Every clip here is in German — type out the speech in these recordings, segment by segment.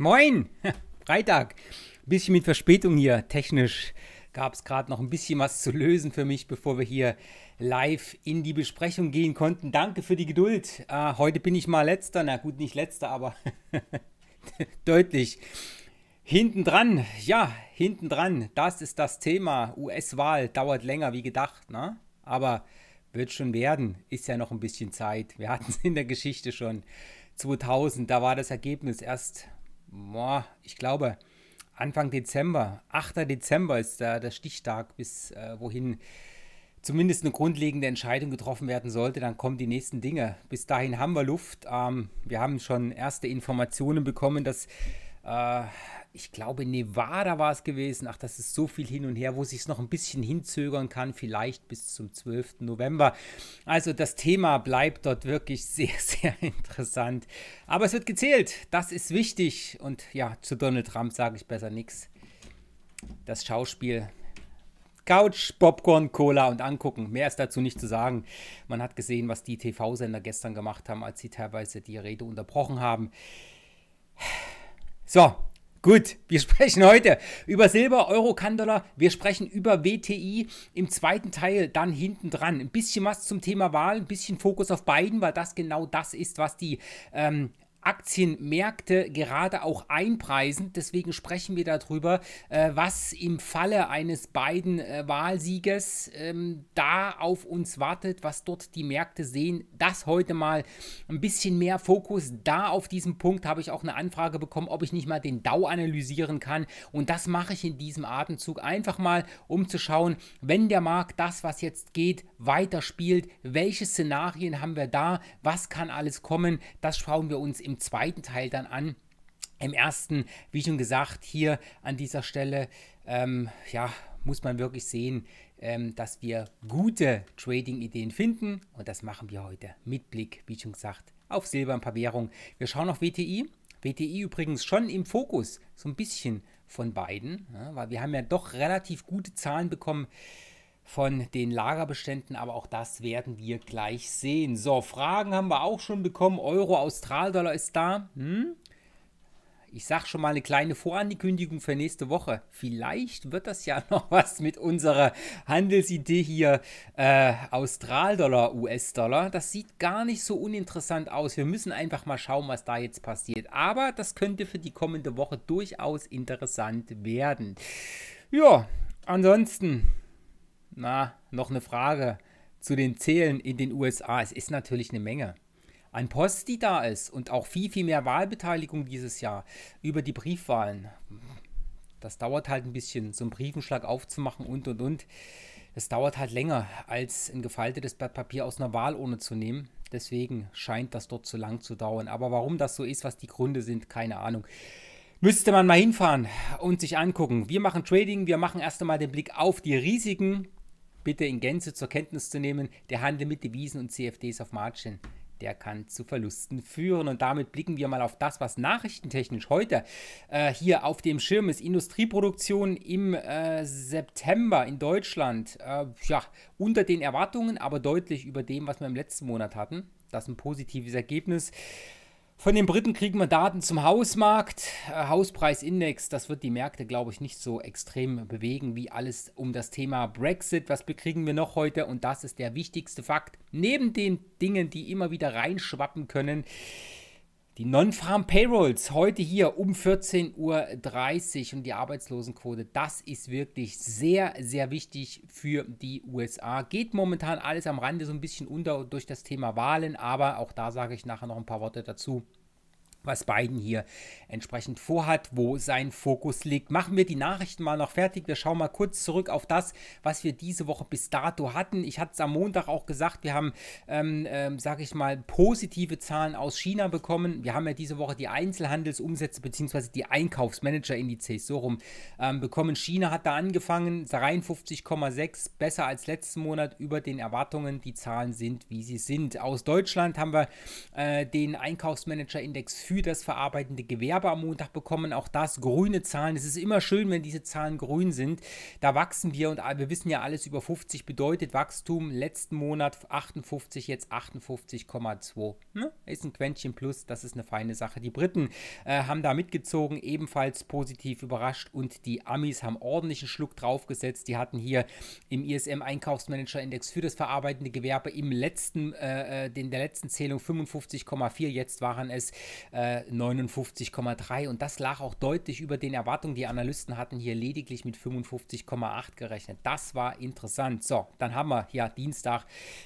Moin! Freitag. Bisschen mit Verspätung hier. Technisch gab es gerade noch ein bisschen was zu lösen für mich, bevor wir hier live in die Besprechung gehen konnten. Danke für die Geduld. Äh, heute bin ich mal letzter. Na gut, nicht letzter, aber deutlich. Hinten dran, ja, hinten dran. Das ist das Thema. US-Wahl dauert länger wie gedacht, ne? Aber wird schon werden. Ist ja noch ein bisschen Zeit. Wir hatten es in der Geschichte schon. 2000, da war das Ergebnis erst boah, ich glaube, Anfang Dezember, 8. Dezember ist da der Stichtag, bis äh, wohin zumindest eine grundlegende Entscheidung getroffen werden sollte, dann kommen die nächsten Dinge. Bis dahin haben wir Luft. Ähm, wir haben schon erste Informationen bekommen, dass äh, ich glaube, Nevada war es gewesen. Ach, das ist so viel hin und her, wo sich es noch ein bisschen hinzögern kann, vielleicht bis zum 12. November. Also das Thema bleibt dort wirklich sehr, sehr interessant. Aber es wird gezählt, das ist wichtig. Und ja, zu Donald Trump sage ich besser nichts. Das Schauspiel. Couch, Popcorn, Cola und angucken. Mehr ist dazu nicht zu sagen. Man hat gesehen, was die TV-Sender gestern gemacht haben, als sie teilweise die Rede unterbrochen haben. So, Gut, wir sprechen heute über Silber, Euro, Kandaler. Wir sprechen über WTI im zweiten Teil dann hinten dran. Ein bisschen was zum Thema Wahl, ein bisschen Fokus auf beiden, weil das genau das ist, was die ähm, Aktienmärkte gerade auch einpreisen. Deswegen sprechen wir darüber, äh, was im Falle eines beiden äh, Wahlsieges ähm, da auf uns wartet, was dort die Märkte sehen. Das heute mal ein bisschen mehr Fokus. Da auf diesem Punkt habe ich auch eine Anfrage bekommen, ob ich nicht mal den DAO analysieren kann. Und das mache ich in diesem Atemzug einfach mal, um zu schauen, wenn der Markt das, was jetzt geht, weiterspielt, welche Szenarien haben wir da, was kann alles kommen. Das schauen wir uns im zweiten Teil dann an. Im ersten, wie schon gesagt, hier an dieser Stelle, ähm, ja, muss man wirklich sehen, ähm, dass wir gute Trading-Ideen finden. Und das machen wir heute mit Blick, wie schon gesagt, auf Silber und ein paar Währungen. Wir schauen auf WTI. WTI übrigens schon im Fokus, so ein bisschen von beiden, ja, ne? weil wir haben ja doch relativ gute Zahlen bekommen von den Lagerbeständen, aber auch das werden wir gleich sehen. So, Fragen haben wir auch schon bekommen. Euro, Australdollar ist da. Hm? Ich sage schon mal eine kleine Vorankündigung für nächste Woche. Vielleicht wird das ja noch was mit unserer Handelsidee hier. Äh, Australdollar, US-Dollar. Das sieht gar nicht so uninteressant aus. Wir müssen einfach mal schauen, was da jetzt passiert. Aber das könnte für die kommende Woche durchaus interessant werden. Ja, ansonsten na, noch eine Frage zu den Zählen in den USA. Es ist natürlich eine Menge an Post, die da ist und auch viel, viel mehr Wahlbeteiligung dieses Jahr über die Briefwahlen. Das dauert halt ein bisschen, so einen Briefenschlag aufzumachen und und und. Es dauert halt länger, als ein gefaltetes Blatt Papier aus einer Wahlurne zu nehmen. Deswegen scheint das dort zu lang zu dauern. Aber warum das so ist, was die Gründe sind, keine Ahnung. Müsste man mal hinfahren und sich angucken. Wir machen Trading, wir machen erst einmal den Blick auf die Risiken bitte in Gänze zur Kenntnis zu nehmen, der Handel mit Devisen und CFDs auf Margin, der kann zu Verlusten führen. Und damit blicken wir mal auf das, was nachrichtentechnisch heute äh, hier auf dem Schirm ist. Industrieproduktion im äh, September in Deutschland, äh, ja, unter den Erwartungen, aber deutlich über dem, was wir im letzten Monat hatten. Das ist ein positives Ergebnis. Von den Briten kriegen wir Daten zum Hausmarkt. Äh, Hauspreisindex, das wird die Märkte, glaube ich, nicht so extrem bewegen wie alles um das Thema Brexit. Was bekriegen wir noch heute? Und das ist der wichtigste Fakt. Neben den Dingen, die immer wieder reinschwappen können, die Non-Farm Payrolls heute hier um 14.30 Uhr und die Arbeitslosenquote, das ist wirklich sehr, sehr wichtig für die USA. Geht momentan alles am Rande so ein bisschen unter durch das Thema Wahlen, aber auch da sage ich nachher noch ein paar Worte dazu was Biden hier entsprechend vorhat, wo sein Fokus liegt. Machen wir die Nachrichten mal noch fertig. Wir schauen mal kurz zurück auf das, was wir diese Woche bis dato hatten. Ich hatte es am Montag auch gesagt, wir haben, ähm, ähm, sage ich mal, positive Zahlen aus China bekommen. Wir haben ja diese Woche die Einzelhandelsumsätze bzw. die Einkaufsmanagerindizes so rum ähm, bekommen. China hat da angefangen, 53,6, besser als letzten Monat über den Erwartungen. Die Zahlen sind, wie sie sind. Aus Deutschland haben wir äh, den Einkaufsmanagerindex für das verarbeitende Gewerbe am Montag bekommen. Auch das grüne Zahlen. Es ist immer schön, wenn diese Zahlen grün sind. Da wachsen wir und wir wissen ja alles über 50 bedeutet Wachstum. Letzten Monat 58, jetzt 58,2. Ne? Ist ein Quäntchen plus. Das ist eine feine Sache. Die Briten äh, haben da mitgezogen, ebenfalls positiv überrascht und die Amis haben ordentlichen Schluck draufgesetzt. Die hatten hier im ISM Einkaufsmanager-Index für das verarbeitende Gewerbe im letzten, äh, in äh, der letzten Zählung 55,4. Jetzt waren es äh, 59,3 äh, und das lag auch deutlich über den Erwartungen. Die Analysten hatten hier lediglich mit 55,8 gerechnet. Das war interessant. So, dann haben wir ja Dienstag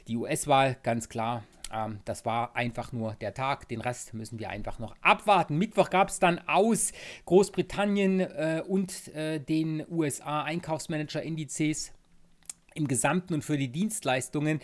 die US-Wahl, ganz klar ähm, das war einfach nur der Tag. Den Rest müssen wir einfach noch abwarten. Mittwoch gab es dann aus Großbritannien äh, und äh, den USA Einkaufsmanager-Indizes im Gesamten und für die Dienstleistungen.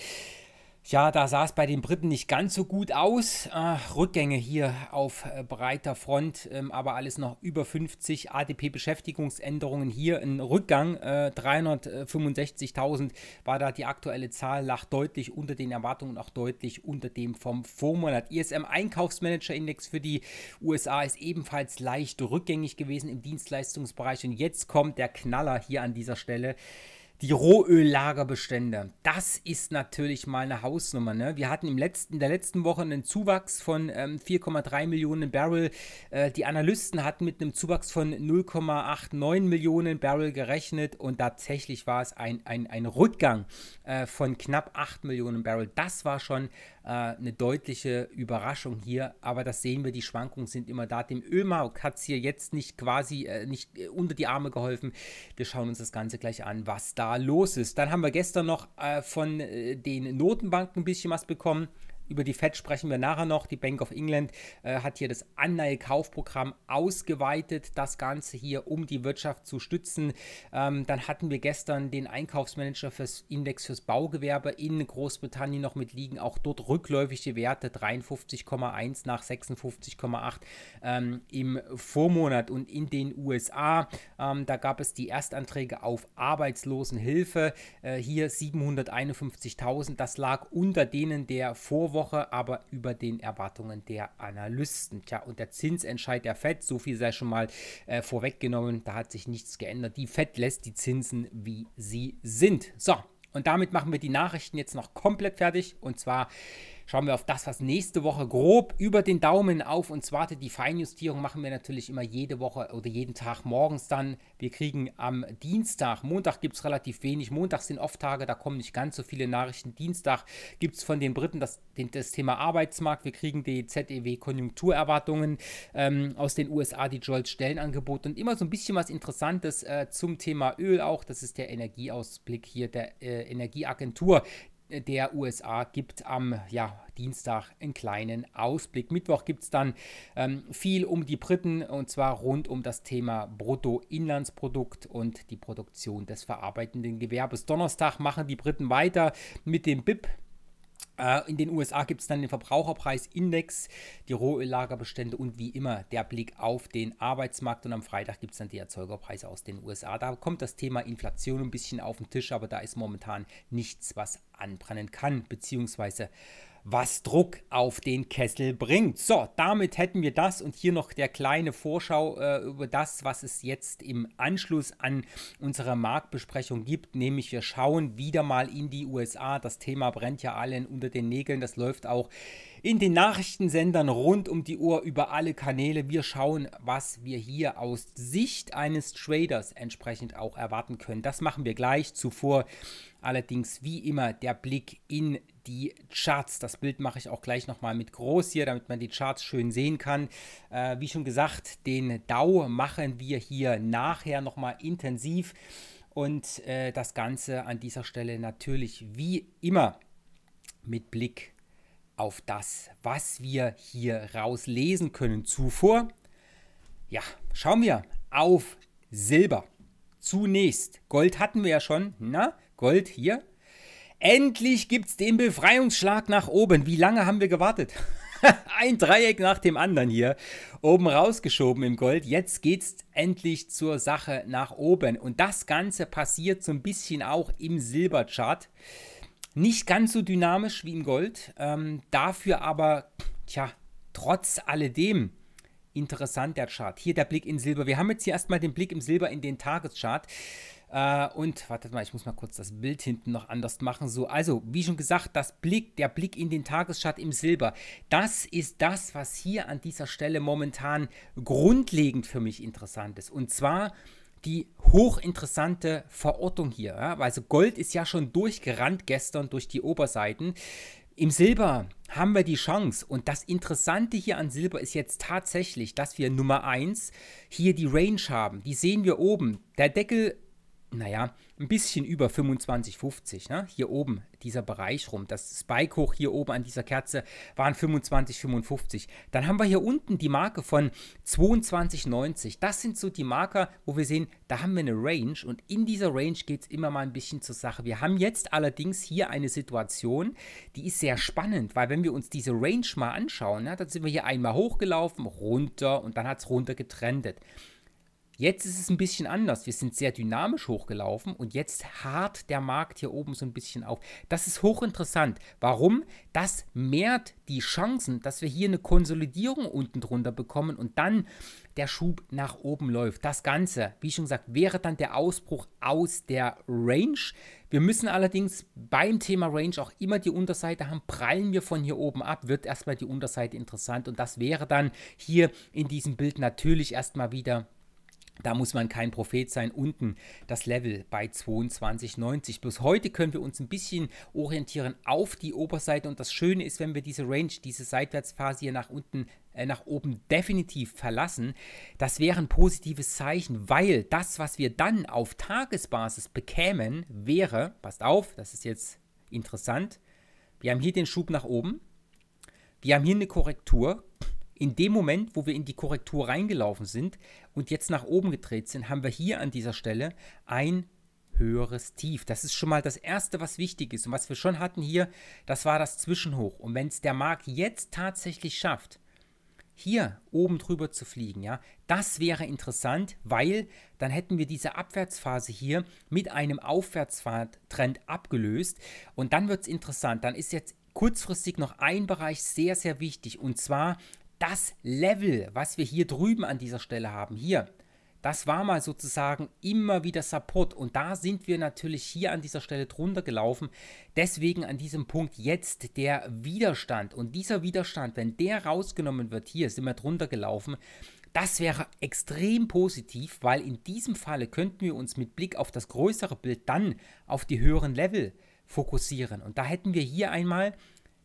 Ja, da sah es bei den Briten nicht ganz so gut aus. Äh, Rückgänge hier auf äh, breiter Front, ähm, aber alles noch über 50 ADP-Beschäftigungsänderungen hier. Ein Rückgang, äh, 365.000 war da die aktuelle Zahl, lag deutlich unter den Erwartungen, und auch deutlich unter dem vom Vormonat. ISM-Einkaufsmanager-Index für die USA ist ebenfalls leicht rückgängig gewesen im Dienstleistungsbereich. Und jetzt kommt der Knaller hier an dieser Stelle die Rohöllagerbestände. Das ist natürlich mal eine Hausnummer. Ne? Wir hatten im letzten, in der letzten Woche einen Zuwachs von ähm, 4,3 Millionen Barrel. Äh, die Analysten hatten mit einem Zuwachs von 0,89 Millionen Barrel gerechnet und tatsächlich war es ein, ein, ein Rückgang äh, von knapp 8 Millionen Barrel. Das war schon äh, eine deutliche Überraschung hier, aber das sehen wir, die Schwankungen sind immer da. Dem Ölmarkt hat es hier jetzt nicht quasi äh, nicht äh, unter die Arme geholfen. Wir schauen uns das Ganze gleich an, was da los ist. Dann haben wir gestern noch äh, von äh, den Notenbanken ein bisschen was bekommen. Über die Fed sprechen wir nachher noch. Die Bank of England äh, hat hier das Anleihekaufprogramm ausgeweitet, das Ganze hier, um die Wirtschaft zu stützen. Ähm, dann hatten wir gestern den Einkaufsmanager fürs Index fürs Baugewerbe in Großbritannien noch mit liegen. Auch dort rückläufig die Werte 53,1 nach 56,8 ähm, im Vormonat. Und in den USA, ähm, da gab es die Erstanträge auf Arbeitslosenhilfe. Äh, hier 751.000. Das lag unter denen der Vorwürfe Vorwoche, aber über den Erwartungen der Analysten. Tja, und der Zinsentscheid der FED, so viel sei schon mal äh, vorweggenommen, da hat sich nichts geändert. Die FED lässt die Zinsen, wie sie sind. So, und damit machen wir die Nachrichten jetzt noch komplett fertig. Und zwar schauen wir auf das, was nächste Woche grob über den Daumen auf uns wartet. Die Feinjustierung machen wir natürlich immer jede Woche oder jeden Tag morgens dann. Wir kriegen am Dienstag, Montag gibt es relativ wenig. Montag sind Off-Tage, da kommen nicht ganz so viele Nachrichten. Dienstag gibt es von den Briten das, das Thema Arbeitsmarkt. Wir kriegen die ZEW-Konjunkturerwartungen ähm, aus den USA, die Jolts stellenangebote und immer so ein bisschen was Interessantes äh, zum Thema Öl auch. Das ist der Energieausblick hier der äh, Energieagentur, der USA gibt am ja, Dienstag einen kleinen Ausblick. Mittwoch gibt es dann ähm, viel um die Briten und zwar rund um das Thema Bruttoinlandsprodukt und die Produktion des verarbeitenden Gewerbes. Donnerstag machen die Briten weiter mit dem BIP, äh, in den USA gibt es dann den Verbraucherpreisindex, die Rohöllagerbestände und wie immer der Blick auf den Arbeitsmarkt. Und am Freitag gibt es dann die Erzeugerpreise aus den USA. Da kommt das Thema Inflation ein bisschen auf den Tisch, aber da ist momentan nichts, was anbrennen kann, beziehungsweise was Druck auf den Kessel bringt. So, damit hätten wir das und hier noch der kleine Vorschau äh, über das, was es jetzt im Anschluss an unsere Marktbesprechung gibt, nämlich wir schauen wieder mal in die USA. Das Thema brennt ja allen unter den Nägeln, das läuft auch in den Nachrichtensendern rund um die Uhr über alle Kanäle. Wir schauen, was wir hier aus Sicht eines Traders entsprechend auch erwarten können. Das machen wir gleich. Zuvor allerdings wie immer der Blick in die die Charts. Das Bild mache ich auch gleich nochmal mit groß hier, damit man die Charts schön sehen kann. Äh, wie schon gesagt, den DAO machen wir hier nachher nochmal intensiv und äh, das Ganze an dieser Stelle natürlich wie immer mit Blick auf das, was wir hier rauslesen können. Zuvor, ja, schauen wir auf Silber. Zunächst, Gold hatten wir ja schon, na, Gold hier Endlich gibt es den Befreiungsschlag nach oben. Wie lange haben wir gewartet? Ein Dreieck nach dem anderen hier. Oben rausgeschoben im Gold. Jetzt geht's endlich zur Sache nach oben. Und das Ganze passiert so ein bisschen auch im Silberchart. Nicht ganz so dynamisch wie im Gold. Ähm, dafür aber, tja, trotz alledem interessant der Chart. Hier der Blick in Silber. Wir haben jetzt hier erstmal den Blick im Silber in den Tageschart. Äh, und wartet mal, ich muss mal kurz das Bild hinten noch anders machen. So, also wie schon gesagt, das Blick, der Blick in den Tagesschatz im Silber, das ist das, was hier an dieser Stelle momentan grundlegend für mich interessant ist. Und zwar die hochinteressante Verortung hier. Ja? Also Gold ist ja schon durchgerannt gestern durch die Oberseiten. Im Silber haben wir die Chance und das Interessante hier an Silber ist jetzt tatsächlich, dass wir Nummer 1 hier die Range haben. Die sehen wir oben. Der Deckel naja, ein bisschen über 25,50. Ne? Hier oben, dieser Bereich rum, das Spike hoch hier oben an dieser Kerze waren 25,55. Dann haben wir hier unten die Marke von 22,90. Das sind so die Marker, wo wir sehen, da haben wir eine Range und in dieser Range geht es immer mal ein bisschen zur Sache. Wir haben jetzt allerdings hier eine Situation, die ist sehr spannend, weil wenn wir uns diese Range mal anschauen, ne, dann sind wir hier einmal hochgelaufen, runter und dann hat es runter getrendet. Jetzt ist es ein bisschen anders. Wir sind sehr dynamisch hochgelaufen und jetzt hart der Markt hier oben so ein bisschen auf. Das ist hochinteressant. Warum? Das mehrt die Chancen, dass wir hier eine Konsolidierung unten drunter bekommen und dann der Schub nach oben läuft. Das Ganze, wie schon gesagt, wäre dann der Ausbruch aus der Range. Wir müssen allerdings beim Thema Range auch immer die Unterseite haben. Prallen wir von hier oben ab, wird erstmal die Unterseite interessant und das wäre dann hier in diesem Bild natürlich erstmal wieder da muss man kein Prophet sein. Unten das Level bei 22,90. Bloß heute können wir uns ein bisschen orientieren auf die Oberseite. Und das Schöne ist, wenn wir diese Range, diese Seitwärtsphase hier nach unten äh, nach oben definitiv verlassen. Das wäre ein positives Zeichen, weil das, was wir dann auf Tagesbasis bekämen, wäre, passt auf, das ist jetzt interessant, wir haben hier den Schub nach oben, wir haben hier eine Korrektur, in dem Moment, wo wir in die Korrektur reingelaufen sind und jetzt nach oben gedreht sind, haben wir hier an dieser Stelle ein höheres Tief. Das ist schon mal das Erste, was wichtig ist. Und was wir schon hatten hier, das war das Zwischenhoch. Und wenn es der Markt jetzt tatsächlich schafft, hier oben drüber zu fliegen, ja, das wäre interessant, weil dann hätten wir diese Abwärtsphase hier mit einem Aufwärtstrend abgelöst. Und dann wird es interessant. Dann ist jetzt kurzfristig noch ein Bereich sehr, sehr wichtig. Und zwar das Level, was wir hier drüben an dieser Stelle haben, hier, das war mal sozusagen immer wieder Support und da sind wir natürlich hier an dieser Stelle drunter gelaufen. Deswegen an diesem Punkt jetzt der Widerstand und dieser Widerstand, wenn der rausgenommen wird, hier sind wir drunter gelaufen, das wäre extrem positiv, weil in diesem Falle könnten wir uns mit Blick auf das größere Bild dann auf die höheren Level fokussieren und da hätten wir hier einmal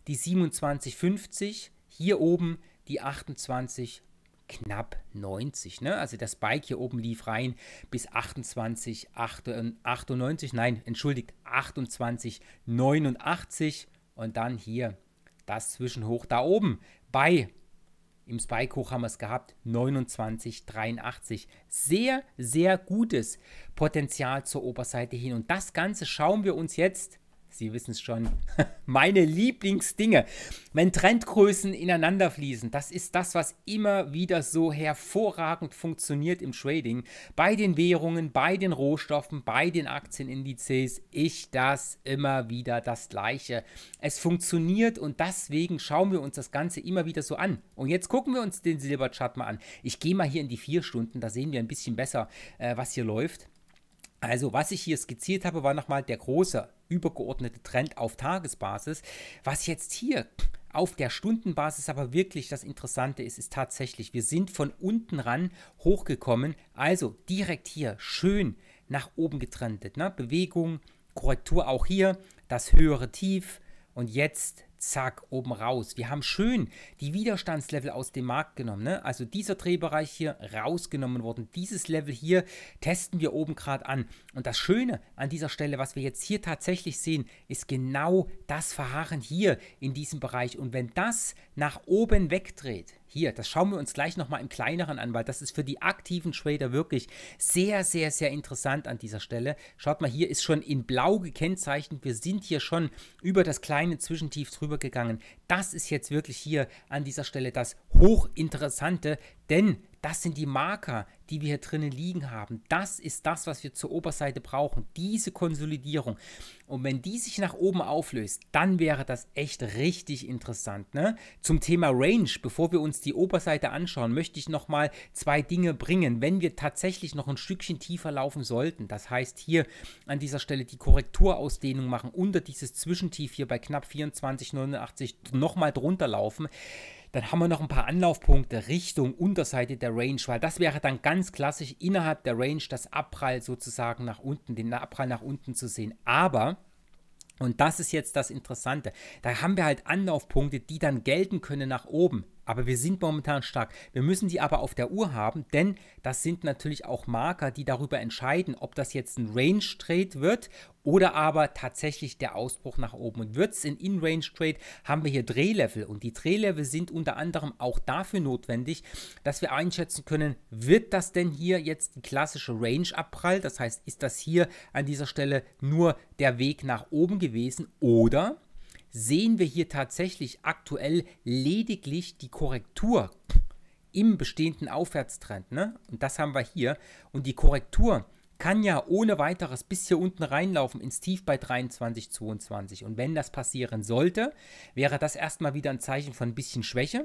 die 2750, hier oben die die 28 knapp 90. Ne? Also das Bike hier oben lief rein bis 28, 98, äh, nein, entschuldigt, 28, 89 und dann hier das Zwischenhoch da oben bei, im Spike-Hoch haben wir es gehabt, 29,83. Sehr, sehr gutes Potenzial zur Oberseite hin und das Ganze schauen wir uns jetzt Sie wissen es schon, meine Lieblingsdinge. Wenn Trendgrößen ineinander fließen, das ist das, was immer wieder so hervorragend funktioniert im Trading. Bei den Währungen, bei den Rohstoffen, bei den Aktienindizes, ich das immer wieder das Gleiche. Es funktioniert und deswegen schauen wir uns das Ganze immer wieder so an. Und jetzt gucken wir uns den Silberchart mal an. Ich gehe mal hier in die vier Stunden, da sehen wir ein bisschen besser, äh, was hier läuft. Also was ich hier skizziert habe, war nochmal der große übergeordnete Trend auf Tagesbasis. Was jetzt hier auf der Stundenbasis aber wirklich das Interessante ist, ist tatsächlich, wir sind von unten ran hochgekommen, also direkt hier schön nach oben getrendet. Ne? Bewegung, Korrektur auch hier, das höhere Tief und jetzt zack, oben raus. Wir haben schön die Widerstandslevel aus dem Markt genommen. Ne? Also dieser Drehbereich hier rausgenommen worden. Dieses Level hier testen wir oben gerade an. Und das Schöne an dieser Stelle, was wir jetzt hier tatsächlich sehen, ist genau das Verharren hier in diesem Bereich. Und wenn das nach oben wegdreht, hier, das schauen wir uns gleich nochmal im kleineren an, weil das ist für die aktiven Trader wirklich sehr, sehr, sehr interessant an dieser Stelle. Schaut mal, hier ist schon in blau gekennzeichnet. Wir sind hier schon über das kleine Zwischentief drüber gegangen. Das ist jetzt wirklich hier an dieser Stelle das Hochinteressante, denn das sind die Marker, die wir hier drinnen liegen haben. Das ist das, was wir zur Oberseite brauchen. Diese Konsolidierung. Und wenn die sich nach oben auflöst, dann wäre das echt richtig interessant. Ne? Zum Thema Range, bevor wir uns die Oberseite anschauen, möchte ich nochmal zwei Dinge bringen. Wenn wir tatsächlich noch ein Stückchen tiefer laufen sollten, das heißt hier an dieser Stelle die Korrekturausdehnung machen, unter dieses Zwischentief hier bei knapp 24,89 nochmal drunter laufen, dann haben wir noch ein paar Anlaufpunkte Richtung Unterseite der Range, weil das wäre dann ganz klassisch innerhalb der Range das Abprall sozusagen nach unten, den Abprall nach unten zu sehen. Aber und das ist jetzt das Interessante. Da haben wir halt Anlaufpunkte, die dann gelten können nach oben. Aber wir sind momentan stark. Wir müssen die aber auf der Uhr haben, denn das sind natürlich auch Marker, die darüber entscheiden, ob das jetzt ein Range Trade wird oder aber tatsächlich der Ausbruch nach oben. Und wird es ein In-Range Trade, haben wir hier Drehlevel. Und die Drehlevel sind unter anderem auch dafür notwendig, dass wir einschätzen können, wird das denn hier jetzt die klassische Range abprall? Das heißt, ist das hier an dieser Stelle nur der Weg nach oben gewesen oder sehen wir hier tatsächlich aktuell lediglich die Korrektur im bestehenden Aufwärtstrend. Ne? Und das haben wir hier. Und die Korrektur kann ja ohne weiteres bis hier unten reinlaufen ins Tief bei 23,22. Und wenn das passieren sollte, wäre das erstmal wieder ein Zeichen von ein bisschen Schwäche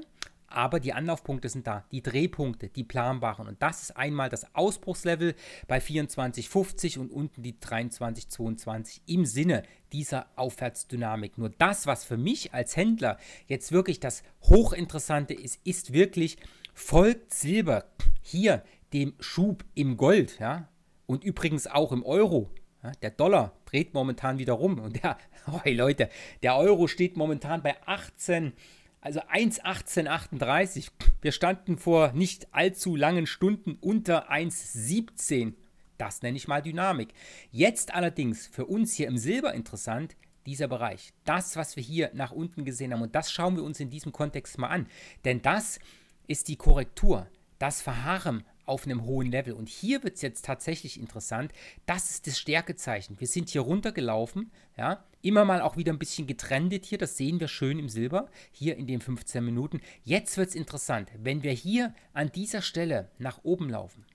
aber die Anlaufpunkte sind da, die Drehpunkte, die planbaren. Und das ist einmal das Ausbruchslevel bei 24,50 und unten die 23,22 im Sinne dieser Aufwärtsdynamik. Nur das, was für mich als Händler jetzt wirklich das Hochinteressante ist, ist wirklich, folgt Silber hier dem Schub im Gold, ja, und übrigens auch im Euro. Ja, der Dollar dreht momentan wieder rum und der, oh Leute, der Euro steht momentan bei 18,50 also 1,1838. Wir standen vor nicht allzu langen Stunden unter 1,17. Das nenne ich mal Dynamik. Jetzt allerdings für uns hier im Silber interessant, dieser Bereich. Das, was wir hier nach unten gesehen haben. Und das schauen wir uns in diesem Kontext mal an. Denn das ist die Korrektur, das Verharren auf einem hohen Level. Und hier wird es jetzt tatsächlich interessant. Das ist das Stärkezeichen. Wir sind hier runtergelaufen, ja, Immer mal auch wieder ein bisschen getrendet hier, das sehen wir schön im Silber, hier in den 15 Minuten. Jetzt wird es interessant, wenn wir hier an dieser Stelle nach oben laufen,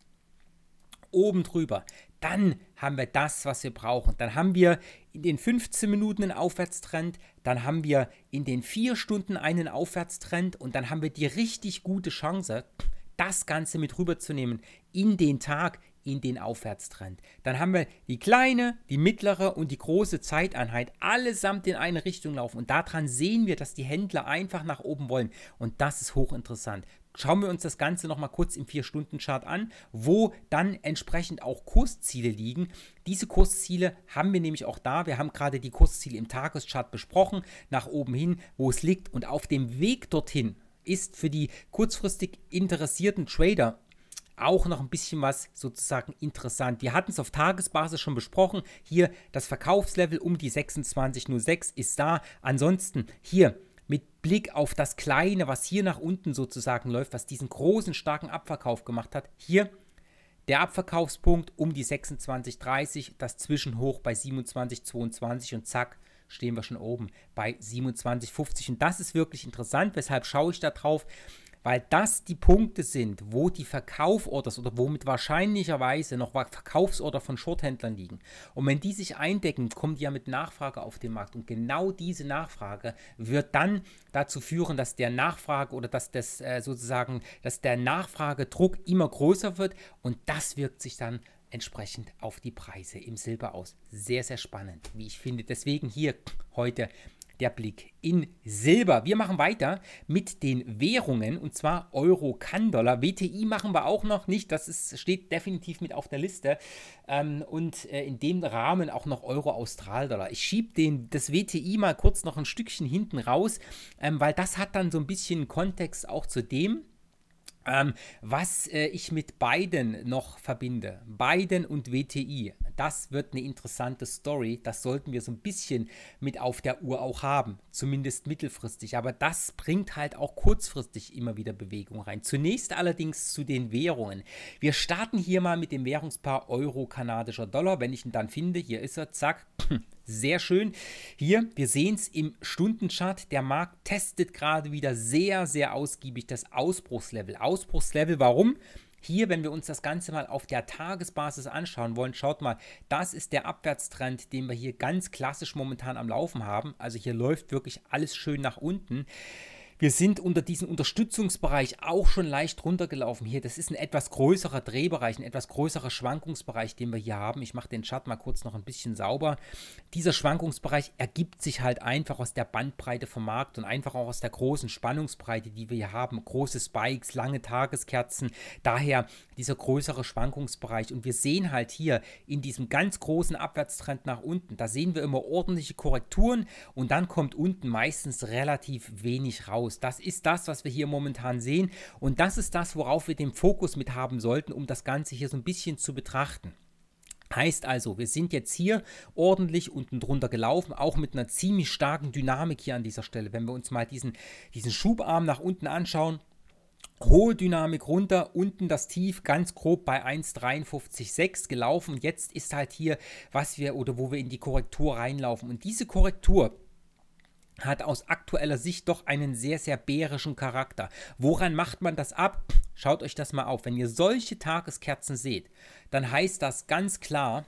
oben drüber, dann haben wir das, was wir brauchen. Dann haben wir in den 15 Minuten einen Aufwärtstrend, dann haben wir in den 4 Stunden einen Aufwärtstrend und dann haben wir die richtig gute Chance, das Ganze mit rüberzunehmen in den Tag, in den Aufwärtstrend. Dann haben wir die kleine, die mittlere und die große Zeiteinheit allesamt in eine Richtung laufen. Und daran sehen wir, dass die Händler einfach nach oben wollen. Und das ist hochinteressant. Schauen wir uns das Ganze nochmal kurz im 4-Stunden-Chart an, wo dann entsprechend auch Kursziele liegen. Diese Kursziele haben wir nämlich auch da. Wir haben gerade die Kursziele im Tageschart besprochen, nach oben hin, wo es liegt. Und auf dem Weg dorthin ist für die kurzfristig interessierten Trader auch noch ein bisschen was sozusagen interessant. Wir hatten es auf Tagesbasis schon besprochen. Hier das Verkaufslevel um die 26,06 ist da. Ansonsten hier mit Blick auf das Kleine, was hier nach unten sozusagen läuft, was diesen großen, starken Abverkauf gemacht hat. Hier der Abverkaufspunkt um die 26,30, das Zwischenhoch bei 27,22 und zack, stehen wir schon oben bei 27,50. Und das ist wirklich interessant. Weshalb schaue ich da drauf? weil das die Punkte sind, wo die Verkauforders oder womit wahrscheinlicherweise noch Verkaufsorder von Shorthändlern liegen. Und wenn die sich eindecken, kommen die ja mit Nachfrage auf den Markt. Und genau diese Nachfrage wird dann dazu führen, dass der Nachfrage oder dass das äh, sozusagen, dass der Nachfragedruck immer größer wird und das wirkt sich dann entsprechend auf die Preise im Silber aus. Sehr, sehr spannend, wie ich finde. Deswegen hier heute der Blick in Silber. Wir machen weiter mit den Währungen und zwar Euro, Kann-Dollar. WTI machen wir auch noch nicht, das ist, steht definitiv mit auf der Liste. Ähm, und äh, in dem Rahmen auch noch Euro, Austral-Dollar. Ich schiebe das WTI mal kurz noch ein Stückchen hinten raus, ähm, weil das hat dann so ein bisschen Kontext auch zu dem, ähm, was äh, ich mit beiden noch verbinde, Biden und WTI, das wird eine interessante Story. Das sollten wir so ein bisschen mit auf der Uhr auch haben, zumindest mittelfristig. Aber das bringt halt auch kurzfristig immer wieder Bewegung rein. Zunächst allerdings zu den Währungen. Wir starten hier mal mit dem Währungspaar Euro-Kanadischer Dollar. Wenn ich ihn dann finde, hier ist er, zack, sehr schön. Hier, wir sehen es im Stundenchart. Der Markt testet gerade wieder sehr, sehr ausgiebig das Ausbruchslevel. Ausbruchslevel, warum? Hier, wenn wir uns das Ganze mal auf der Tagesbasis anschauen wollen, schaut mal, das ist der Abwärtstrend, den wir hier ganz klassisch momentan am Laufen haben. Also hier läuft wirklich alles schön nach unten. Wir sind unter diesen Unterstützungsbereich auch schon leicht runtergelaufen hier. Das ist ein etwas größerer Drehbereich, ein etwas größerer Schwankungsbereich, den wir hier haben. Ich mache den Chart mal kurz noch ein bisschen sauber. Dieser Schwankungsbereich ergibt sich halt einfach aus der Bandbreite vom Markt und einfach auch aus der großen Spannungsbreite, die wir hier haben. Große Spikes, lange Tageskerzen. Daher dieser größere Schwankungsbereich. Und wir sehen halt hier in diesem ganz großen Abwärtstrend nach unten, da sehen wir immer ordentliche Korrekturen und dann kommt unten meistens relativ wenig raus aus. Das ist das, was wir hier momentan sehen und das ist das, worauf wir den Fokus mit haben sollten, um das Ganze hier so ein bisschen zu betrachten. Heißt also, wir sind jetzt hier ordentlich unten drunter gelaufen, auch mit einer ziemlich starken Dynamik hier an dieser Stelle. Wenn wir uns mal diesen, diesen Schubarm nach unten anschauen, hohe Dynamik runter, unten das Tief ganz grob bei 1,53,6 gelaufen. Jetzt ist halt hier, was wir oder wo wir in die Korrektur reinlaufen. Und diese Korrektur, hat aus aktueller Sicht doch einen sehr, sehr bärischen Charakter. Woran macht man das ab? Schaut euch das mal auf. Wenn ihr solche Tageskerzen seht, dann heißt das ganz klar,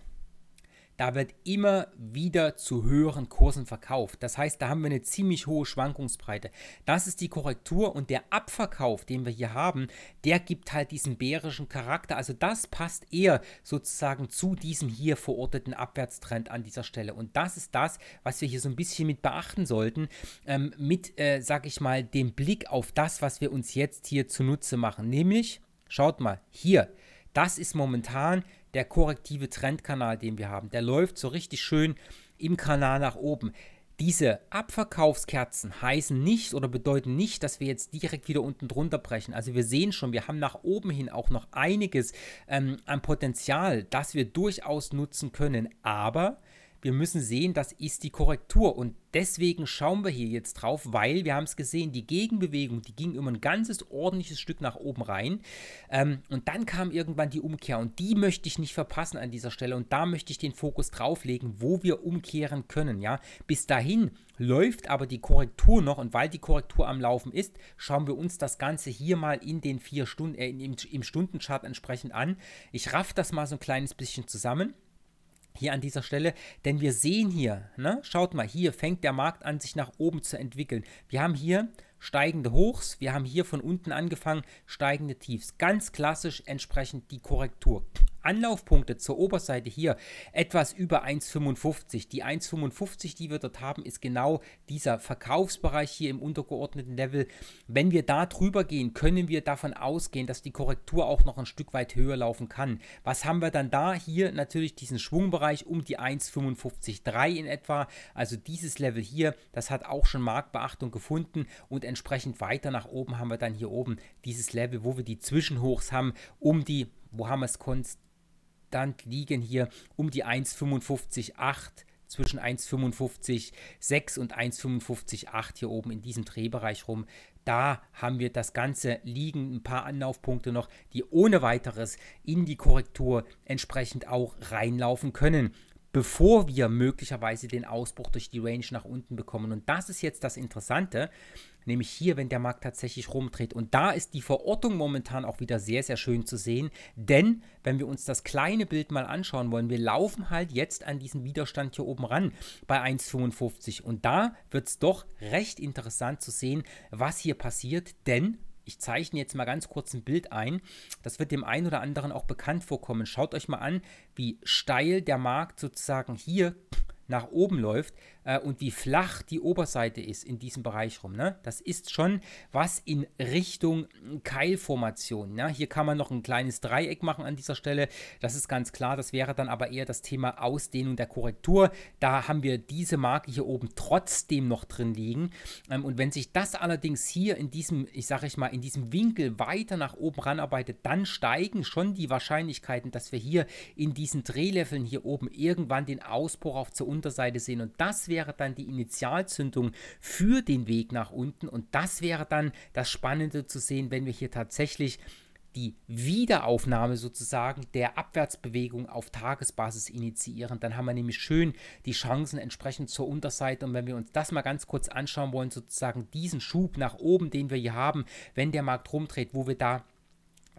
da wird immer wieder zu höheren Kursen verkauft. Das heißt, da haben wir eine ziemlich hohe Schwankungsbreite. Das ist die Korrektur und der Abverkauf, den wir hier haben, der gibt halt diesen bärischen Charakter. Also das passt eher sozusagen zu diesem hier verorteten Abwärtstrend an dieser Stelle. Und das ist das, was wir hier so ein bisschen mit beachten sollten, ähm, mit, äh, sag ich mal, dem Blick auf das, was wir uns jetzt hier zunutze machen. Nämlich, schaut mal, hier, das ist momentan der korrektive Trendkanal, den wir haben, der läuft so richtig schön im Kanal nach oben. Diese Abverkaufskerzen heißen nicht oder bedeuten nicht, dass wir jetzt direkt wieder unten drunter brechen. Also wir sehen schon, wir haben nach oben hin auch noch einiges ähm, an Potenzial, das wir durchaus nutzen können. Aber wir müssen sehen, das ist die Korrektur. Und deswegen schauen wir hier jetzt drauf, weil wir haben es gesehen, die Gegenbewegung, die ging immer ein ganzes ordentliches Stück nach oben rein. Ähm, und dann kam irgendwann die Umkehr und die möchte ich nicht verpassen an dieser Stelle. Und da möchte ich den Fokus drauflegen, wo wir umkehren können. Ja? Bis dahin läuft aber die Korrektur noch und weil die Korrektur am Laufen ist, schauen wir uns das Ganze hier mal in den vier Stunden, äh, im, im Stundenchart entsprechend an. Ich raff das mal so ein kleines bisschen zusammen hier an dieser Stelle, denn wir sehen hier, ne, schaut mal, hier fängt der Markt an, sich nach oben zu entwickeln. Wir haben hier steigende Hochs, wir haben hier von unten angefangen steigende Tiefs. Ganz klassisch entsprechend die Korrektur. Anlaufpunkte zur Oberseite hier etwas über 1,55. Die 1,55, die wir dort haben, ist genau dieser Verkaufsbereich hier im untergeordneten Level. Wenn wir da drüber gehen, können wir davon ausgehen, dass die Korrektur auch noch ein Stück weit höher laufen kann. Was haben wir dann da? Hier natürlich diesen Schwungbereich um die 1,55,3 in etwa. Also dieses Level hier, das hat auch schon Marktbeachtung gefunden und entsprechend weiter nach oben haben wir dann hier oben dieses Level, wo wir die Zwischenhochs haben, um die, wo haben wir es, dann liegen hier um die 1,55,8 zwischen 1,55,6 und 1,55,8 hier oben in diesem Drehbereich rum. Da haben wir das Ganze liegen, ein paar Anlaufpunkte noch, die ohne weiteres in die Korrektur entsprechend auch reinlaufen können bevor wir möglicherweise den Ausbruch durch die Range nach unten bekommen. Und das ist jetzt das Interessante nämlich hier, wenn der Markt tatsächlich rumdreht. Und da ist die Verortung momentan auch wieder sehr, sehr schön zu sehen, denn wenn wir uns das kleine Bild mal anschauen wollen, wir laufen halt jetzt an diesen Widerstand hier oben ran bei 1,55 und da wird es doch recht interessant zu sehen, was hier passiert, denn ich zeichne jetzt mal ganz kurz ein Bild ein. Das wird dem einen oder anderen auch bekannt vorkommen. Schaut euch mal an, wie steil der Markt sozusagen hier nach oben läuft äh, und wie flach die Oberseite ist in diesem Bereich rum. Ne? Das ist schon was in Richtung Keilformation. Ne? Hier kann man noch ein kleines Dreieck machen an dieser Stelle. Das ist ganz klar. Das wäre dann aber eher das Thema Ausdehnung der Korrektur. Da haben wir diese Marke hier oben trotzdem noch drin liegen. Ähm, und wenn sich das allerdings hier in diesem, ich sage ich mal, in diesem Winkel weiter nach oben ranarbeitet, dann steigen schon die Wahrscheinlichkeiten, dass wir hier in diesen Drehleveln hier oben irgendwann den Ausbruch auf zur Unterseite sehen. Und das wäre wäre dann die Initialzündung für den Weg nach unten und das wäre dann das Spannende zu sehen, wenn wir hier tatsächlich die Wiederaufnahme sozusagen der Abwärtsbewegung auf Tagesbasis initiieren. Dann haben wir nämlich schön die Chancen entsprechend zur Unterseite. Und wenn wir uns das mal ganz kurz anschauen wollen, sozusagen diesen Schub nach oben, den wir hier haben, wenn der Markt rumdreht, wo wir da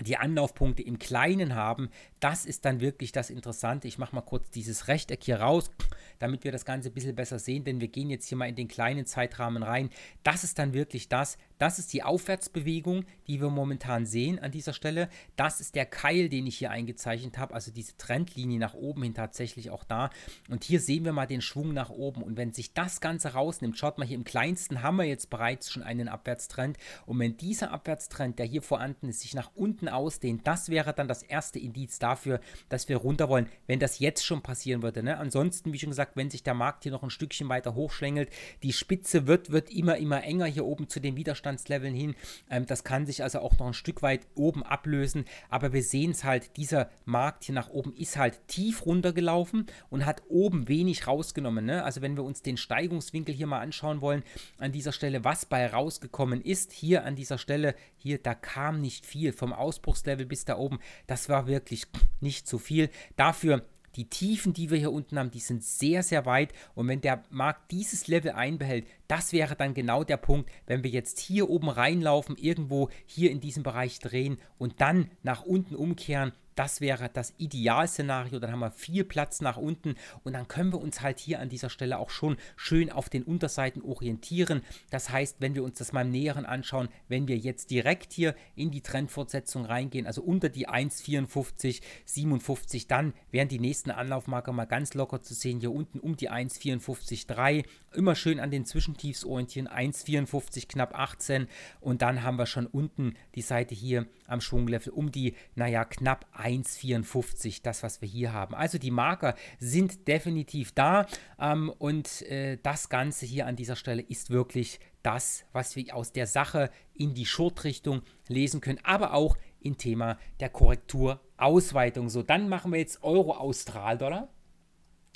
die Anlaufpunkte im Kleinen haben, das ist dann wirklich das Interessante. Ich mache mal kurz dieses Rechteck hier raus, damit wir das Ganze ein bisschen besser sehen, denn wir gehen jetzt hier mal in den kleinen Zeitrahmen rein. Das ist dann wirklich das, das ist die Aufwärtsbewegung, die wir momentan sehen an dieser Stelle. Das ist der Keil, den ich hier eingezeichnet habe, also diese Trendlinie nach oben hin tatsächlich auch da. Und hier sehen wir mal den Schwung nach oben. Und wenn sich das Ganze rausnimmt, schaut mal hier im kleinsten haben wir jetzt bereits schon einen Abwärtstrend. Und wenn dieser Abwärtstrend, der hier vorhanden ist, sich nach unten ausdehnt, das wäre dann das erste Indiz dafür, dass wir runter wollen, wenn das jetzt schon passieren würde. Ne? Ansonsten, wie schon gesagt, wenn sich der Markt hier noch ein Stückchen weiter hochschlängelt, die Spitze wird, wird immer, immer enger hier oben zu dem Widerstand Widerstandsleveln hin. Ähm, das kann sich also auch noch ein Stück weit oben ablösen. Aber wir sehen es halt, dieser Markt hier nach oben ist halt tief runtergelaufen und hat oben wenig rausgenommen. Ne? Also wenn wir uns den Steigungswinkel hier mal anschauen wollen, an dieser Stelle, was bei rausgekommen ist, hier an dieser Stelle, hier, da kam nicht viel. Vom Ausbruchslevel bis da oben, das war wirklich nicht zu viel. Dafür die Tiefen, die wir hier unten haben, die sind sehr, sehr weit. Und wenn der Markt dieses Level einbehält, das wäre dann genau der Punkt, wenn wir jetzt hier oben reinlaufen, irgendwo hier in diesem Bereich drehen und dann nach unten umkehren, das wäre das Idealszenario. Dann haben wir viel Platz nach unten und dann können wir uns halt hier an dieser Stelle auch schon schön auf den Unterseiten orientieren. Das heißt, wenn wir uns das mal im Näheren anschauen, wenn wir jetzt direkt hier in die Trendfortsetzung reingehen, also unter die 1,54, 57, dann wären die nächsten Anlaufmarker mal ganz locker zu sehen. Hier unten um die 1,54,3. Immer schön an den Zwischentiefs orientieren. 1,54 knapp 18 und dann haben wir schon unten die Seite hier am Schwunglevel um die, naja, knapp 1,54, das, was wir hier haben. Also die Marker sind definitiv da ähm, und äh, das Ganze hier an dieser Stelle ist wirklich das, was wir aus der Sache in die Short-Richtung lesen können, aber auch im Thema der Korrekturausweitung. So, dann machen wir jetzt Euro-Austral-Dollar.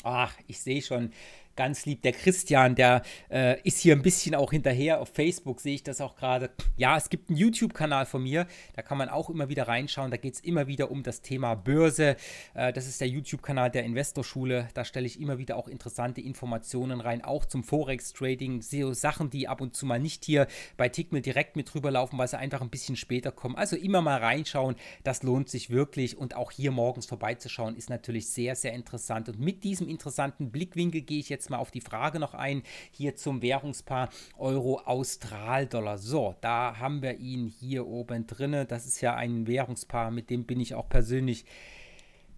Ach, ich sehe schon, ganz lieb. Der Christian, der äh, ist hier ein bisschen auch hinterher. Auf Facebook sehe ich das auch gerade. Ja, es gibt einen YouTube-Kanal von mir. Da kann man auch immer wieder reinschauen. Da geht es immer wieder um das Thema Börse. Äh, das ist der YouTube-Kanal der Investorschule. Da stelle ich immer wieder auch interessante Informationen rein, auch zum Forex-Trading. So Sachen, die ab und zu mal nicht hier bei Tickmill direkt mit drüber laufen, weil sie einfach ein bisschen später kommen. Also immer mal reinschauen. Das lohnt sich wirklich. Und auch hier morgens vorbeizuschauen ist natürlich sehr, sehr interessant. Und mit diesem interessanten Blickwinkel gehe ich jetzt jetzt mal auf die Frage noch ein, hier zum Währungspaar Euro-Austral-Dollar. So, da haben wir ihn hier oben drinne. Das ist ja ein Währungspaar, mit dem bin ich auch persönlich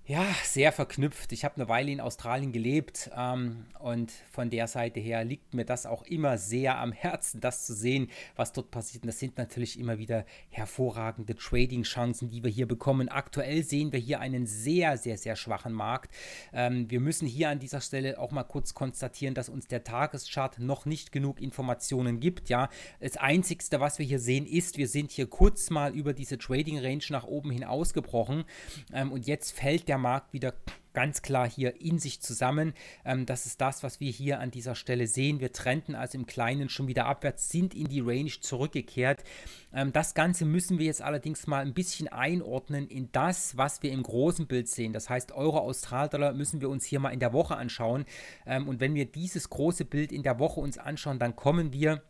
ja, sehr verknüpft. Ich habe eine Weile in Australien gelebt ähm, und von der Seite her liegt mir das auch immer sehr am Herzen, das zu sehen, was dort passiert. Und das sind natürlich immer wieder hervorragende Trading-Chancen, die wir hier bekommen. Aktuell sehen wir hier einen sehr, sehr, sehr schwachen Markt. Ähm, wir müssen hier an dieser Stelle auch mal kurz konstatieren, dass uns der Tageschart noch nicht genug Informationen gibt. Ja, das Einzigste, was wir hier sehen, ist, wir sind hier kurz mal über diese Trading-Range nach oben hin ausgebrochen ähm, und jetzt fällt der der Markt wieder ganz klar hier in sich zusammen. Ähm, das ist das, was wir hier an dieser Stelle sehen. Wir trennten also im Kleinen schon wieder abwärts, sind in die Range zurückgekehrt. Ähm, das Ganze müssen wir jetzt allerdings mal ein bisschen einordnen in das, was wir im großen Bild sehen. Das heißt, Euro, Australdollar müssen wir uns hier mal in der Woche anschauen. Ähm, und wenn wir dieses große Bild in der Woche uns anschauen, dann kommen wir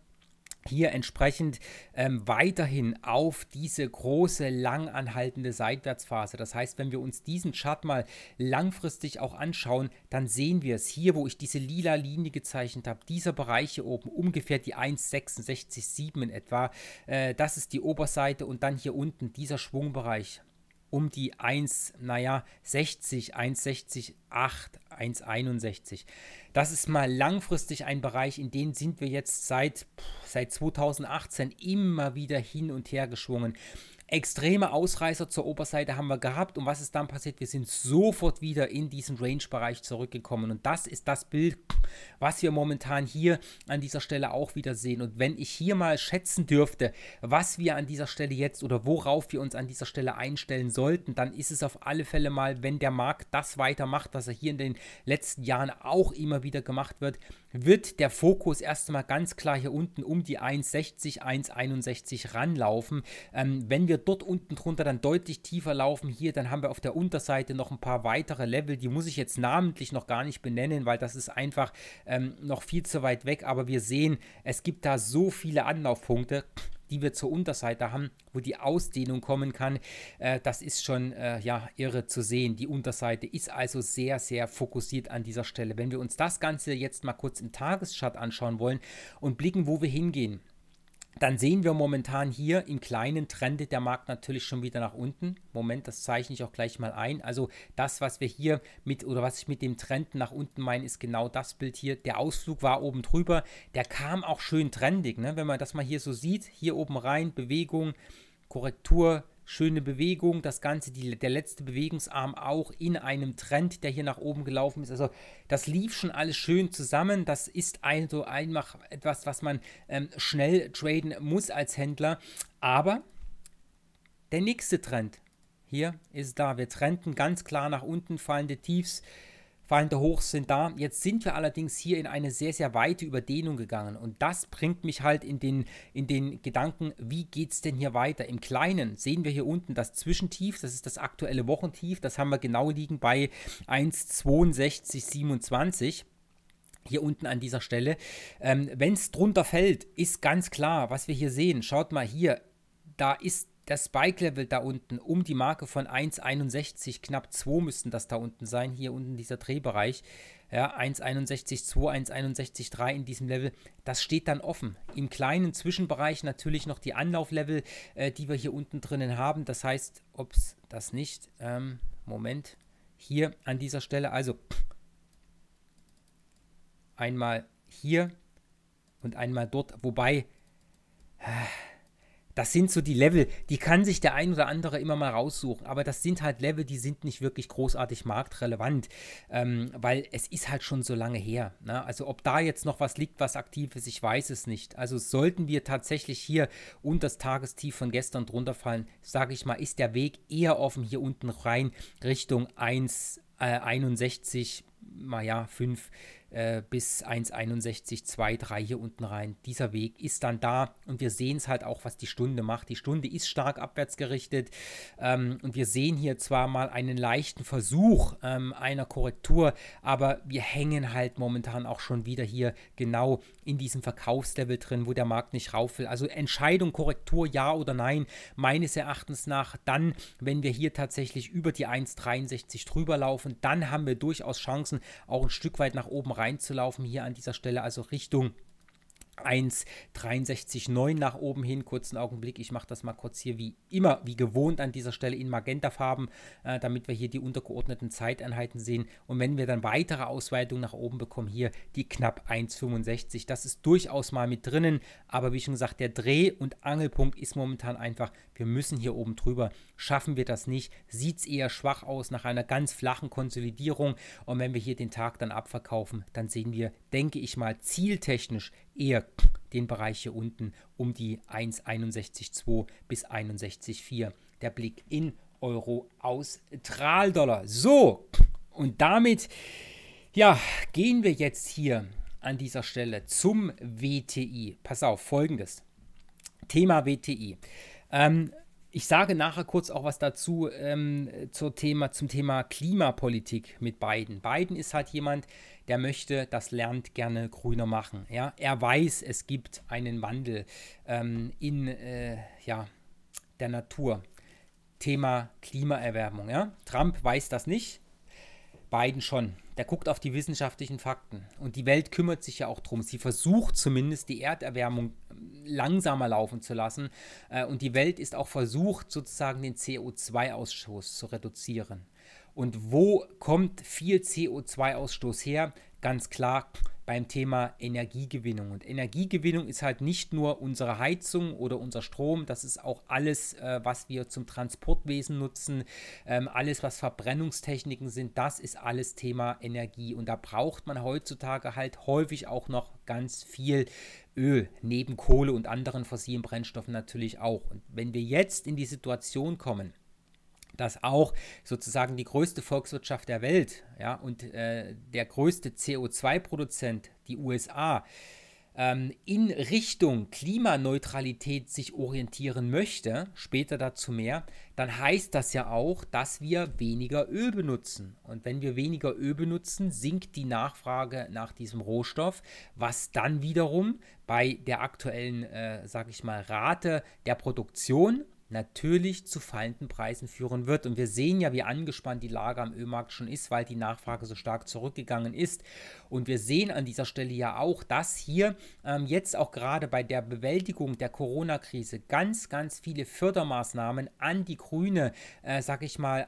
hier entsprechend ähm, weiterhin auf diese große, langanhaltende Seitwärtsphase. Das heißt, wenn wir uns diesen Chart mal langfristig auch anschauen, dann sehen wir es hier, wo ich diese lila Linie gezeichnet habe, dieser Bereich hier oben, ungefähr die 1,66,7 in etwa, äh, das ist die Oberseite und dann hier unten dieser Schwungbereich um die 1, naja, 60, 1,60, 8, 1,61. Das ist mal langfristig ein Bereich, in den sind wir jetzt seit, seit 2018 immer wieder hin und her geschwungen extreme Ausreißer zur Oberseite haben wir gehabt und was ist dann passiert? Wir sind sofort wieder in diesen Range-Bereich zurückgekommen und das ist das Bild, was wir momentan hier an dieser Stelle auch wieder sehen und wenn ich hier mal schätzen dürfte, was wir an dieser Stelle jetzt oder worauf wir uns an dieser Stelle einstellen sollten, dann ist es auf alle Fälle mal, wenn der Markt das weitermacht, was er hier in den letzten Jahren auch immer wieder gemacht wird, wird der Fokus erstmal ganz klar hier unten um die 1,60, 1,61 ranlaufen. Ähm, wenn wir dort unten drunter dann deutlich tiefer laufen. Hier, dann haben wir auf der Unterseite noch ein paar weitere Level. Die muss ich jetzt namentlich noch gar nicht benennen, weil das ist einfach ähm, noch viel zu weit weg. Aber wir sehen, es gibt da so viele Anlaufpunkte die wir zur Unterseite haben, wo die Ausdehnung kommen kann, äh, das ist schon äh, ja irre zu sehen. Die Unterseite ist also sehr, sehr fokussiert an dieser Stelle. Wenn wir uns das Ganze jetzt mal kurz im Tageschart anschauen wollen und blicken, wo wir hingehen, dann sehen wir momentan hier im kleinen Trend der Markt natürlich schon wieder nach unten. Moment, das zeichne ich auch gleich mal ein. Also das, was wir hier mit oder was ich mit dem Trend nach unten meine, ist genau das Bild hier. Der Ausflug war oben drüber, der kam auch schön trendig. Ne? Wenn man das mal hier so sieht, hier oben rein, Bewegung, Korrektur, schöne Bewegung, das Ganze, die, der letzte Bewegungsarm auch in einem Trend, der hier nach oben gelaufen ist. Also das lief schon alles schön zusammen. Das ist ein, so einfach etwas, was man ähm, schnell traden muss als Händler. Aber der nächste Trend hier ist da. Wir trennten ganz klar nach unten fallende Tiefs. Feinde hoch sind da. Jetzt sind wir allerdings hier in eine sehr, sehr weite Überdehnung gegangen. Und das bringt mich halt in den, in den Gedanken, wie geht es denn hier weiter? Im Kleinen sehen wir hier unten das Zwischentief, das ist das aktuelle Wochentief. Das haben wir genau liegen bei 1,6227 hier unten an dieser Stelle. Ähm, Wenn es drunter fällt, ist ganz klar, was wir hier sehen. Schaut mal hier, da ist das Spike-Level da unten um die Marke von 1,61, knapp 2 müssten das da unten sein, hier unten dieser Drehbereich. Ja, 1,61, 2, 1,61, 3 in diesem Level, das steht dann offen. Im kleinen Zwischenbereich natürlich noch die Anlauflevel, äh, die wir hier unten drinnen haben. Das heißt, ups, das nicht, ähm, Moment, hier an dieser Stelle, also einmal hier und einmal dort, wobei... Äh, das sind so die Level, die kann sich der ein oder andere immer mal raussuchen, aber das sind halt Level, die sind nicht wirklich großartig marktrelevant, ähm, weil es ist halt schon so lange her. Ne? Also ob da jetzt noch was liegt, was aktiv ist, ich weiß es nicht. Also sollten wir tatsächlich hier unter das Tagestief von gestern drunter fallen, sage ich mal, ist der Weg eher offen hier unten rein Richtung 1,61, äh, naja, 5 äh, bis 1,61, 2, 3 hier unten rein. Dieser Weg ist dann da und wir sehen es halt auch, was die Stunde macht. Die Stunde ist stark abwärts gerichtet ähm, und wir sehen hier zwar mal einen leichten Versuch ähm, einer Korrektur, aber wir hängen halt momentan auch schon wieder hier genau in diesem Verkaufslevel drin, wo der Markt nicht rauf will. Also Entscheidung, Korrektur, ja oder nein, meines Erachtens nach dann, wenn wir hier tatsächlich über die 1,63 drüber laufen, dann haben wir durchaus Chancen, auch ein Stück weit nach oben rein reinzulaufen hier an dieser Stelle, also Richtung 1,63,9 nach oben hin. Kurzen Augenblick, ich mache das mal kurz hier wie immer, wie gewohnt an dieser Stelle in Magentafarben, äh, damit wir hier die untergeordneten Zeiteinheiten sehen. Und wenn wir dann weitere Ausweitungen nach oben bekommen, hier die knapp 1,65. Das ist durchaus mal mit drinnen, aber wie schon gesagt, der Dreh- und Angelpunkt ist momentan einfach, wir müssen hier oben drüber schaffen wir das nicht, sieht es eher schwach aus nach einer ganz flachen Konsolidierung. Und wenn wir hier den Tag dann abverkaufen, dann sehen wir, denke ich mal, zieltechnisch eher den Bereich hier unten um die 1,61,2 bis 61,4. Der Blick in Euro aus Traldollar. So, und damit, ja, gehen wir jetzt hier an dieser Stelle zum WTI. Pass auf, folgendes. Thema WTI. Ähm, ich sage nachher kurz auch was dazu ähm, zur Thema, zum Thema Klimapolitik mit Biden. Biden ist halt jemand, der möchte das Land gerne grüner machen. Ja? Er weiß, es gibt einen Wandel ähm, in äh, ja, der Natur. Thema Klimaerwärmung. Ja? Trump weiß das nicht, Biden schon der guckt auf die wissenschaftlichen Fakten. Und die Welt kümmert sich ja auch drum. Sie versucht zumindest, die Erderwärmung ähm, langsamer laufen zu lassen. Äh, und die Welt ist auch versucht, sozusagen den CO2-Ausstoß zu reduzieren. Und wo kommt viel CO2-Ausstoß her? ganz klar beim Thema Energiegewinnung. Und Energiegewinnung ist halt nicht nur unsere Heizung oder unser Strom, das ist auch alles, äh, was wir zum Transportwesen nutzen, ähm, alles, was Verbrennungstechniken sind, das ist alles Thema Energie. Und da braucht man heutzutage halt häufig auch noch ganz viel Öl, neben Kohle und anderen fossilen Brennstoffen natürlich auch. Und wenn wir jetzt in die Situation kommen, dass auch sozusagen die größte Volkswirtschaft der Welt ja, und äh, der größte CO2-Produzent, die USA, ähm, in Richtung Klimaneutralität sich orientieren möchte, später dazu mehr, dann heißt das ja auch, dass wir weniger Öl benutzen. Und wenn wir weniger Öl benutzen, sinkt die Nachfrage nach diesem Rohstoff, was dann wiederum bei der aktuellen, äh, sage ich mal, Rate der Produktion natürlich zu fallenden Preisen führen wird. Und wir sehen ja, wie angespannt die Lage am Ölmarkt schon ist, weil die Nachfrage so stark zurückgegangen ist. Und wir sehen an dieser Stelle ja auch, dass hier ähm, jetzt auch gerade bei der Bewältigung der Corona-Krise ganz, ganz viele Fördermaßnahmen an die grüne, äh, sag ich mal,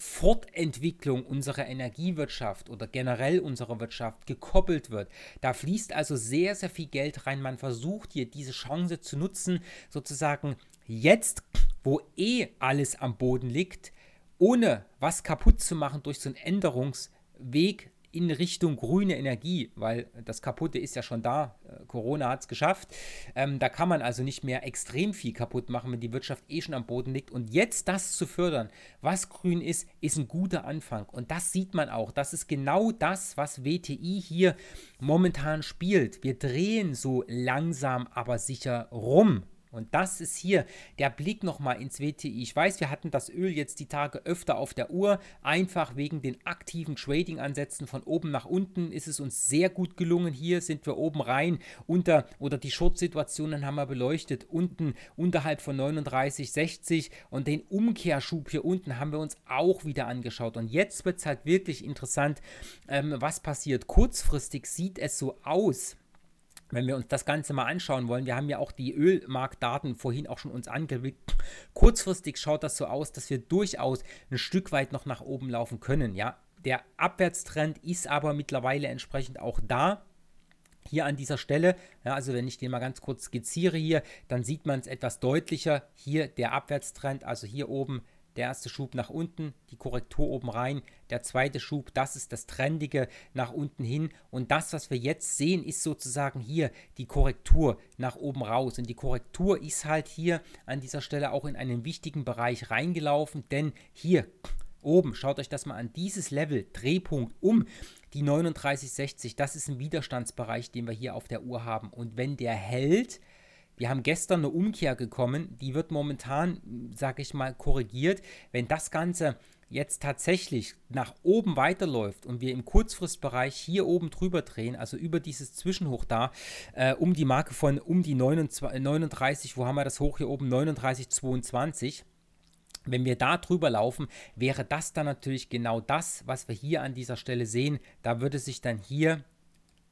Fortentwicklung unserer Energiewirtschaft oder generell unserer Wirtschaft gekoppelt wird. Da fließt also sehr, sehr viel Geld rein. Man versucht hier diese Chance zu nutzen, sozusagen Jetzt, wo eh alles am Boden liegt, ohne was kaputt zu machen durch so einen Änderungsweg in Richtung grüne Energie, weil das Kaputte ist ja schon da. Äh, Corona hat es geschafft. Ähm, da kann man also nicht mehr extrem viel kaputt machen, wenn die Wirtschaft eh schon am Boden liegt. Und jetzt das zu fördern, was grün ist, ist ein guter Anfang. Und das sieht man auch. Das ist genau das, was WTI hier momentan spielt. Wir drehen so langsam, aber sicher rum. Und das ist hier der Blick nochmal ins WTI. Ich weiß, wir hatten das Öl jetzt die Tage öfter auf der Uhr, einfach wegen den aktiven Trading-Ansätzen von oben nach unten ist es uns sehr gut gelungen. Hier sind wir oben rein unter oder die Short-Situationen haben wir beleuchtet, unten unterhalb von 39,60 und den Umkehrschub hier unten haben wir uns auch wieder angeschaut. Und jetzt wird es halt wirklich interessant, ähm, was passiert. Kurzfristig sieht es so aus, wenn wir uns das Ganze mal anschauen wollen, wir haben ja auch die Ölmarktdaten vorhin auch schon uns angeblickt. Kurzfristig schaut das so aus, dass wir durchaus ein Stück weit noch nach oben laufen können, ja. Der Abwärtstrend ist aber mittlerweile entsprechend auch da hier an dieser Stelle. Ja, also wenn ich den mal ganz kurz skizziere hier, dann sieht man es etwas deutlicher. Hier der Abwärtstrend, also hier oben der erste Schub nach unten, die Korrektur oben rein. Der zweite Schub, das ist das Trendige nach unten hin. Und das, was wir jetzt sehen, ist sozusagen hier die Korrektur nach oben raus. Und die Korrektur ist halt hier an dieser Stelle auch in einen wichtigen Bereich reingelaufen, denn hier oben, schaut euch das mal an, dieses Level, Drehpunkt um die 39,60, das ist ein Widerstandsbereich, den wir hier auf der Uhr haben. Und wenn der hält, wir haben gestern eine Umkehr gekommen, die wird momentan, sage ich mal, korrigiert. Wenn das Ganze jetzt tatsächlich nach oben weiterläuft und wir im Kurzfristbereich hier oben drüber drehen, also über dieses Zwischenhoch da, äh, um die Marke von um die 29, 39, wo haben wir das Hoch hier oben, 39,22, wenn wir da drüber laufen, wäre das dann natürlich genau das, was wir hier an dieser Stelle sehen. Da würde sich dann hier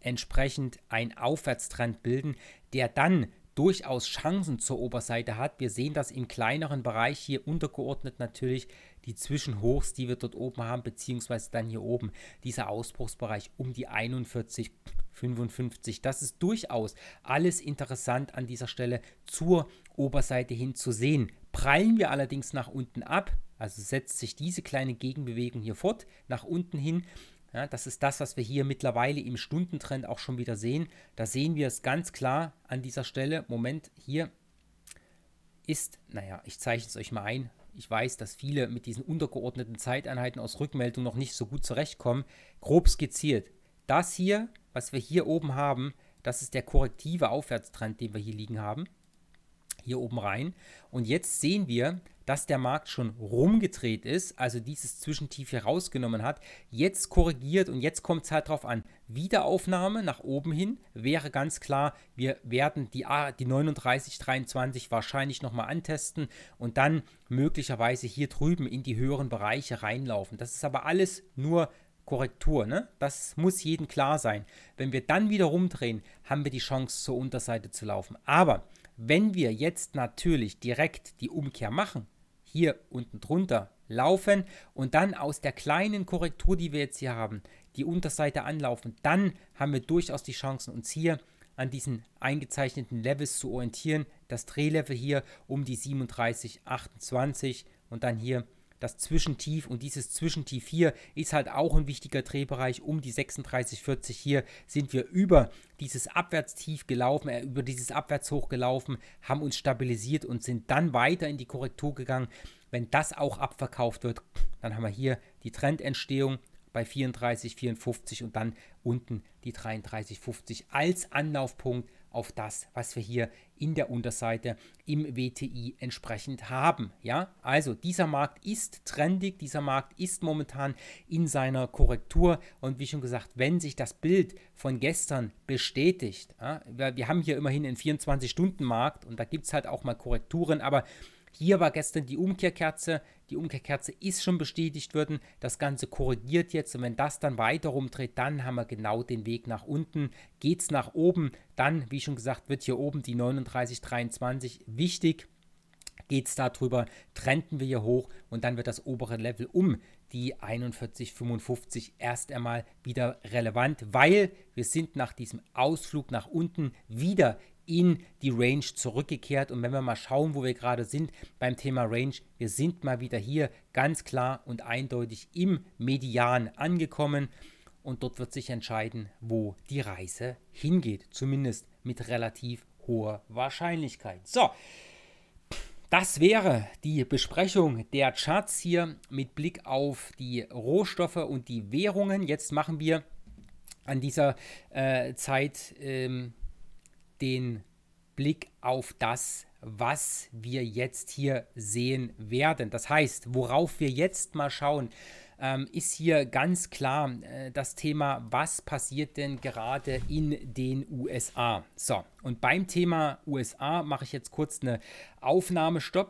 entsprechend ein Aufwärtstrend bilden, der dann durchaus Chancen zur Oberseite hat. Wir sehen das im kleineren Bereich hier untergeordnet natürlich die Zwischenhochs, die wir dort oben haben, beziehungsweise dann hier oben dieser Ausbruchsbereich um die 41,55. Das ist durchaus alles interessant an dieser Stelle zur Oberseite hin zu sehen. Prallen wir allerdings nach unten ab, also setzt sich diese kleine Gegenbewegung hier fort, nach unten hin, ja, das ist das, was wir hier mittlerweile im Stundentrend auch schon wieder sehen. Da sehen wir es ganz klar an dieser Stelle. Moment, hier ist, naja, ich zeichne es euch mal ein. Ich weiß, dass viele mit diesen untergeordneten Zeiteinheiten aus Rückmeldung noch nicht so gut zurechtkommen. Grob skizziert. Das hier, was wir hier oben haben, das ist der korrektive Aufwärtstrend, den wir hier liegen haben. Hier oben rein. Und jetzt sehen wir, dass der Markt schon rumgedreht ist, also dieses Zwischentief hier rausgenommen hat, jetzt korrigiert und jetzt kommt es halt drauf an. Wiederaufnahme nach oben hin wäre ganz klar, wir werden die, die 39,23 wahrscheinlich nochmal antesten und dann möglicherweise hier drüben in die höheren Bereiche reinlaufen. Das ist aber alles nur Korrektur. Ne? Das muss jedem klar sein. Wenn wir dann wieder rumdrehen, haben wir die Chance, zur Unterseite zu laufen. Aber wenn wir jetzt natürlich direkt die Umkehr machen, hier unten drunter laufen und dann aus der kleinen Korrektur, die wir jetzt hier haben, die Unterseite anlaufen, dann haben wir durchaus die Chancen, uns hier an diesen eingezeichneten Levels zu orientieren. Das Drehlevel hier um die 37, 28 und dann hier das Zwischentief und dieses Zwischentief hier ist halt auch ein wichtiger Drehbereich um die 36,40 hier sind wir über dieses Abwärtstief gelaufen, äh, über dieses Abwärtshoch gelaufen, haben uns stabilisiert und sind dann weiter in die Korrektur gegangen. Wenn das auch abverkauft wird, dann haben wir hier die Trendentstehung bei 34,54 und dann unten die 33,50 als Anlaufpunkt auf das, was wir hier in der Unterseite im WTI entsprechend haben. Ja, also dieser Markt ist trendig, dieser Markt ist momentan in seiner Korrektur und wie schon gesagt, wenn sich das Bild von gestern bestätigt, ja, wir, wir haben hier immerhin einen 24-Stunden-Markt und da gibt es halt auch mal Korrekturen, aber hier war gestern die Umkehrkerze. Die Umkehrkerze ist schon bestätigt worden. Das Ganze korrigiert jetzt. Und wenn das dann weiter rumdreht, dann haben wir genau den Weg nach unten. Geht es nach oben, dann, wie schon gesagt, wird hier oben die 39,23 wichtig geht es darüber, trennten wir hier hoch und dann wird das obere Level um die 41,55 erst einmal wieder relevant, weil wir sind nach diesem Ausflug nach unten wieder in die Range zurückgekehrt. Und wenn wir mal schauen, wo wir gerade sind beim Thema Range, wir sind mal wieder hier ganz klar und eindeutig im Median angekommen. Und dort wird sich entscheiden, wo die Reise hingeht. Zumindest mit relativ hoher Wahrscheinlichkeit. So, das wäre die Besprechung der Charts hier mit Blick auf die Rohstoffe und die Währungen. Jetzt machen wir an dieser äh, Zeit ähm, den Blick auf das, was wir jetzt hier sehen werden. Das heißt, worauf wir jetzt mal schauen, ähm, ist hier ganz klar äh, das Thema, was passiert denn gerade in den USA. So, und beim Thema USA mache ich jetzt kurz eine Aufnahmestopp.